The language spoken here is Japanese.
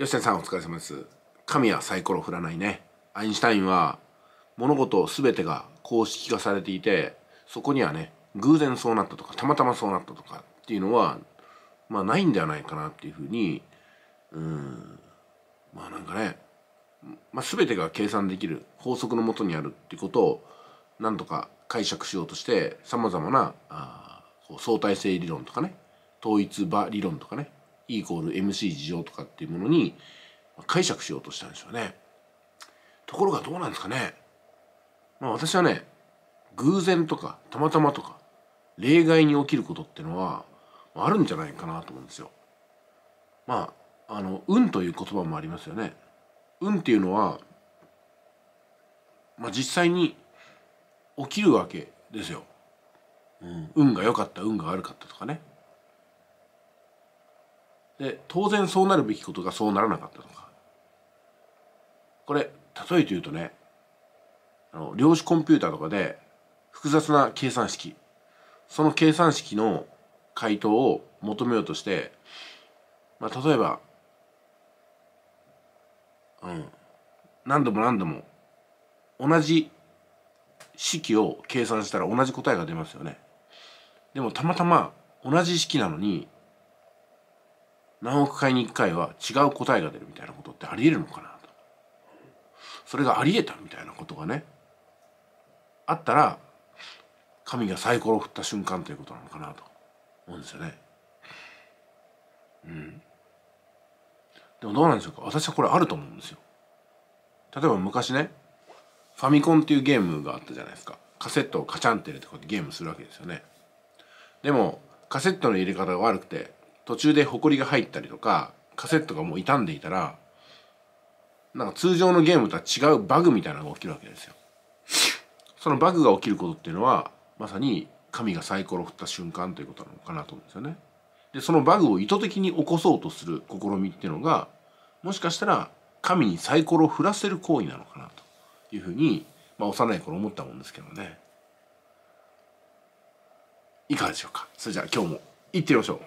吉田さんお疲れ様です神はサイコロ振らないねアインシュタインは物事全てが公式化されていてそこにはね偶然そうなったとかたまたまそうなったとかっていうのはまあないんではないかなっていうふうにうんまあなんかね、まあ、全てが計算できる法則のもとにあるっていうことをなんとか解釈しようとしてさまざまなあ相対性理論とかね統一場理論とかね E イコール MC 事情とかっていうものに解釈しようとしたんでしょうね。ところがどうなんですかね。まあ私はね、偶然とかたまたまとか例外に起きることってのはあるんじゃないかなと思うんですよ。まあ、あの、運という言葉もありますよね。運っていうのは、まあ実際に起きるわけですよ。うん、運が良かった運が悪かったとかねで当然そうなるべきことがそうならなかったのかこれ例えて言うとねあの量子コンピューターとかで複雑な計算式その計算式の回答を求めようとして、まあ、例えば、うん、何度も何度も同じ式を計算したら同じ答えが出ますよね。でもたまたま同じ式なのに何億回に1回は違う答えが出るみたいなことってありえるのかなとそれがありえたみたいなことがねあったら神がサイコロを振った瞬間ということなのかなと思うんですよね。うん。でもどうなんでしょうか私はこれあると思うんですよ。例えば昔ねファミコンっていうゲームがあったじゃないですか。カセットをカチャンって入れてこうやってゲームするわけですよね。でもカセットの入れ方が悪くて途中でホコリが入ったりとかカセットがもう傷んでいたらなんか通常のゲームとは違うバグみたいなのが起きるわけですよ。そのバグが起きることっていうのはまさに神がサイコロ振った瞬間ということなのかなと思うんですよね。でそのバグを意図的に起こそうとする試みっていうのがもしかしたら神にサイコロを振らせる行為なのかなというふうに、まあ、幼い頃思ったもんですけどね。いかがでしょうかそれじゃあ今日もいってみましょう。